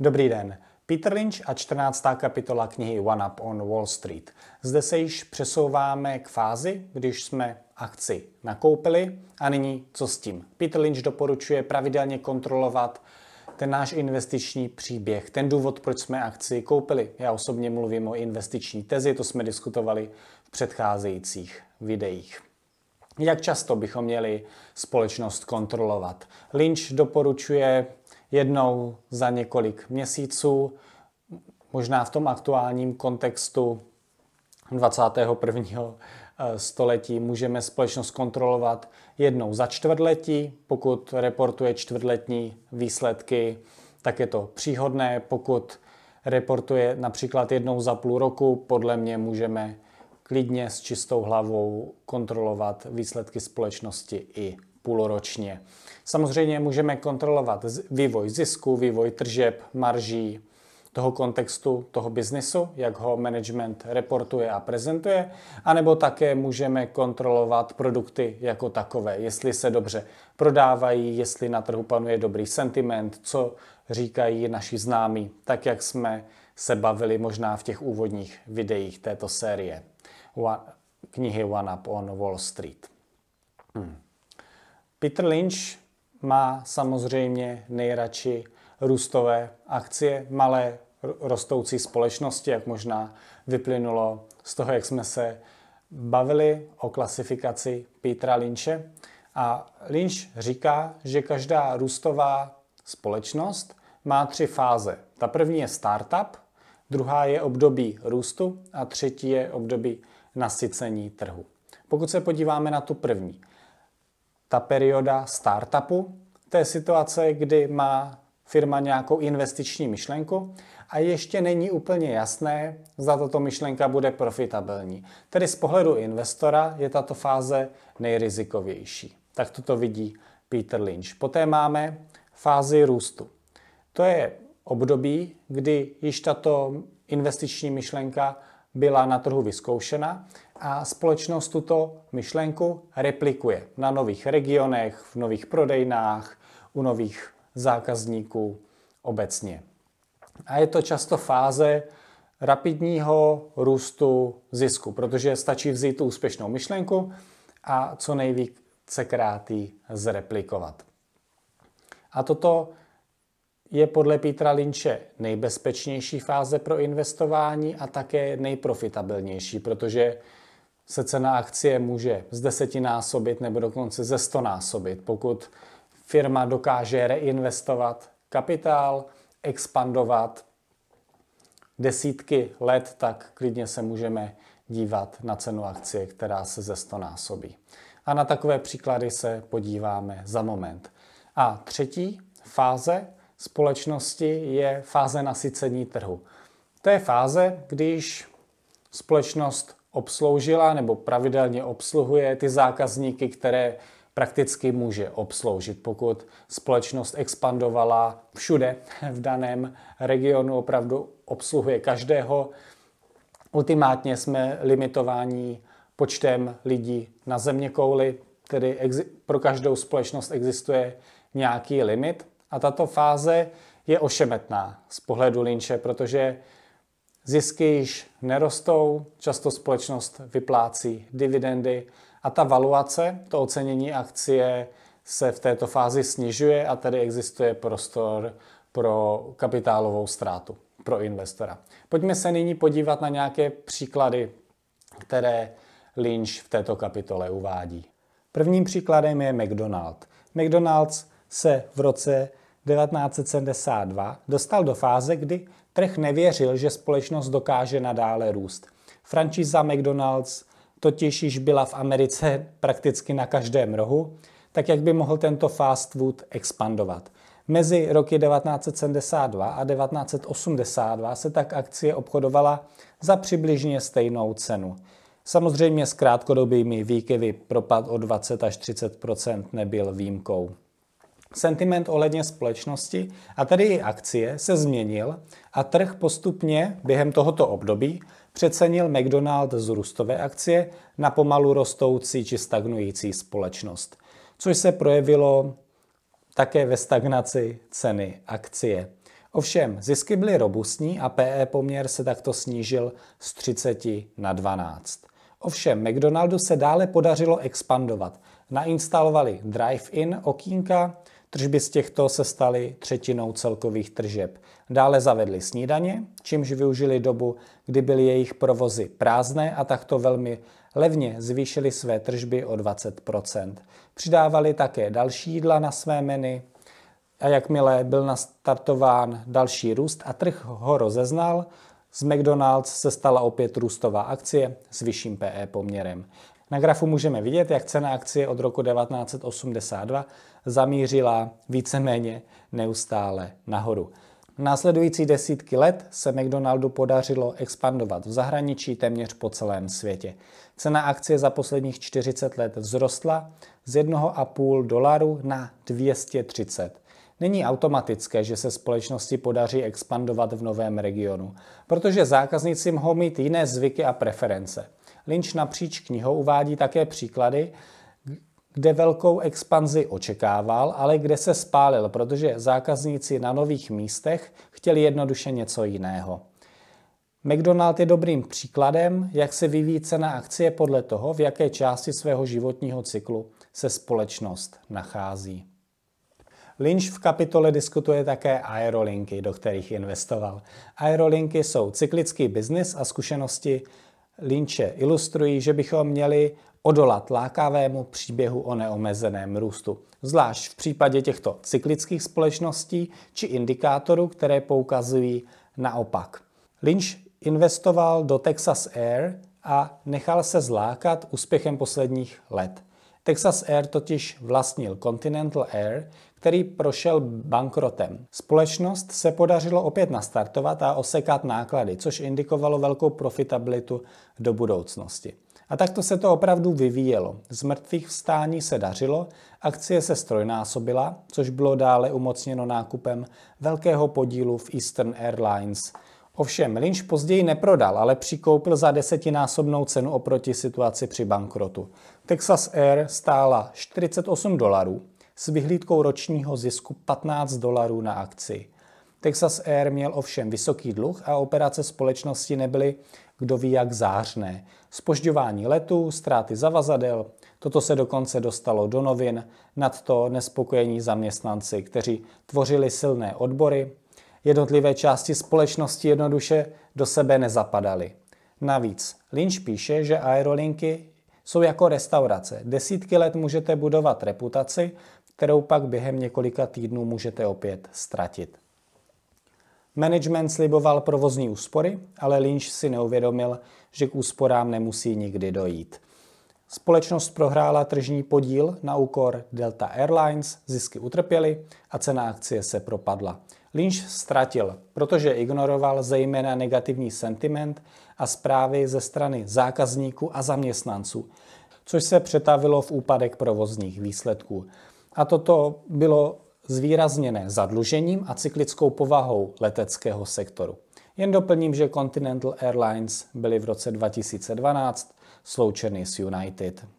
Dobrý den. Peter Lynch a 14. kapitola knihy One Up on Wall Street. Zde se již přesouváme k fázi, když jsme akci nakoupili a nyní co s tím. Peter Lynch doporučuje pravidelně kontrolovat ten náš investiční příběh, ten důvod, proč jsme akci koupili. Já osobně mluvím o investiční tezi, to jsme diskutovali v předcházejících videích. Jak často bychom měli společnost kontrolovat? Lynch doporučuje jednou za několik měsíců, možná v tom aktuálním kontextu 21. Eh, století můžeme společnost kontrolovat jednou za čtvrtletí. Pokud reportuje čtvrtletní výsledky, tak je to příhodné. Pokud reportuje například jednou za půl roku, podle mě můžeme klidně s čistou hlavou kontrolovat výsledky společnosti i půlročně. Samozřejmě můžeme kontrolovat vývoj zisku, vývoj tržeb, marží, toho kontextu, toho biznesu, jak ho management reportuje a prezentuje, anebo také můžeme kontrolovat produkty jako takové, jestli se dobře prodávají, jestli na trhu panuje dobrý sentiment, co říkají naši známí, tak jak jsme se bavili možná v těch úvodních videích této série knihy One Up on Wall Street. Peter Lynch má samozřejmě nejradši růstové akcie, malé rostoucí společnosti, jak možná vyplynulo z toho, jak jsme se bavili o klasifikaci Petra Lynche. A Lynch říká, že každá růstová společnost má tři fáze. Ta první je startup, druhá je období růstu a třetí je období nasycení trhu. Pokud se podíváme na tu první, ta perioda startupu, to je situace, kdy má firma nějakou investiční myšlenku a ještě není úplně jasné, zda tato myšlenka bude profitabilní. Tedy z pohledu investora je tato fáze nejrizikovější. Tak to vidí Peter Lynch. Poté máme fázi růstu. To je období, kdy již tato investiční myšlenka byla na trhu vyzkoušena a společnost tuto myšlenku replikuje na nových regionech, v nových prodejnách, u nových zákazníků obecně. A je to často fáze rapidního růstu zisku, protože stačí vzít tu úspěšnou myšlenku a co nejvíce krát ji zreplikovat. A toto je podle Petra Linče nejbezpečnější fáze pro investování a také nejprofitabilnější, protože se cena akcie může z desetinásobit nebo dokonce ze stonásobit, pokud firma dokáže reinvestovat kapitál, expandovat desítky let, tak klidně se můžeme dívat na cenu akcie, která se ze sto násobí. A na takové příklady se podíváme za moment. A třetí fáze společnosti je fáze nasycení trhu. To je fáze, když společnost obsloužila nebo pravidelně obsluhuje ty zákazníky, které prakticky může obsloužit. Pokud společnost expandovala všude v daném regionu, opravdu obsluhuje každého, ultimátně jsme limitováni počtem lidí na země kouli, tedy pro každou společnost existuje nějaký limit. A tato fáze je ošemetná z pohledu Linče, protože zisky již nerostou, často společnost vyplácí dividendy a ta valuace, to ocenění akcie se v této fázi snižuje a tady existuje prostor pro kapitálovou ztrátu pro investora. Pojďme se nyní podívat na nějaké příklady, které Lynch v této kapitole uvádí. Prvním příkladem je McDonald's. McDonald's se v roce 1972 dostal do fáze, kdy trh nevěřil, že společnost dokáže nadále růst. Franchise McDonald's totiž již byla v Americe prakticky na každém rohu, tak jak by mohl tento fast food expandovat. Mezi roky 1972 a 1982 se tak akcie obchodovala za přibližně stejnou cenu. Samozřejmě s krátkodobými výkyvy propad o 20 až 30 nebyl výjimkou sentiment ohledně společnosti a tedy i akcie se změnil a trh postupně během tohoto období přecenil McDonald's z růstové akcie na pomalu rostoucí či stagnující společnost, což se projevilo také ve stagnaci ceny akcie. Ovšem, zisky byly robustní a PE poměr se takto snížil z 30 na 12. Ovšem, McDonaldu se dále podařilo expandovat. Nainstalovali drive-in okýnka, Tržby z těchto se staly třetinou celkových tržeb. Dále zavedli snídaně, čímž využili dobu, kdy byly jejich provozy prázdné a takto velmi levně zvýšili své tržby o 20 Přidávali také další jídla na své meny a jakmile byl nastartován další růst a trh ho rozeznal, z McDonald's se stala opět růstová akcie s vyšším PE poměrem. Na grafu můžeme vidět, jak cena akcie od roku 1982 zamířila víceméně neustále nahoru. Následující desítky let se McDonaldu podařilo expandovat v zahraničí téměř po celém světě. Cena akcie za posledních 40 let vzrostla z 1,5 dolaru na 230 Není automatické, že se společnosti podaří expandovat v novém regionu, protože zákazníci mohou mít jiné zvyky a preference. Lynch napříč knihou uvádí také příklady, kde velkou expanzi očekával, ale kde se spálil, protože zákazníci na nových místech chtěli jednoduše něco jiného. McDonald je dobrým příkladem, jak se vyvíjí cena akcie podle toho, v jaké části svého životního cyklu se společnost nachází. Lynch v kapitole diskutuje také aerolinky, do kterých investoval. Aerolinky jsou cyklický biznis a zkušenosti Lynche ilustrují, že bychom měli odolat lákavému příběhu o neomezeném růstu, zvlášť v případě těchto cyklických společností či indikátorů, které poukazují naopak. Lynch investoval do Texas Air a nechal se zlákat úspěchem posledních let. Texas Air totiž vlastnil Continental Air, který prošel bankrotem. Společnost se podařilo opět nastartovat a osekat náklady, což indikovalo velkou profitabilitu do budoucnosti. A takto se to opravdu vyvíjelo. Z mrtvých vstání se dařilo, akcie se strojnásobila, což bylo dále umocněno nákupem velkého podílu v Eastern Airlines – Ovšem Lynch později neprodal, ale přikoupil za desetinásobnou cenu oproti situaci při bankrotu. Texas Air stála 48 dolarů s vyhlídkou ročního zisku 15 dolarů na akci. Texas Air měl ovšem vysoký dluh a operace společnosti nebyly kdo ví jak zářné. Spožďování letů, ztráty zavazadel, toto se dokonce dostalo do novin, nad to nespokojení zaměstnanci, kteří tvořili silné odbory, Jednotlivé části společnosti jednoduše do sebe nezapadaly. Navíc Lynch píše, že aerolinky jsou jako restaurace. Desítky let můžete budovat reputaci, kterou pak během několika týdnů můžete opět ztratit. Management sliboval provozní úspory, ale Lynch si neuvědomil, že k úsporám nemusí nikdy dojít. Společnost prohrála tržní podíl na úkor Delta Airlines, zisky utrpěly a cena akcie se propadla. Lynch ztratil, protože ignoroval zejména negativní sentiment a zprávy ze strany zákazníků a zaměstnanců, což se přetavilo v úpadek provozních výsledků. A toto bylo zvýrazněné zadlužením a cyklickou povahou leteckého sektoru. Jen doplním, že Continental Airlines byly v roce 2012 sloučeny s United.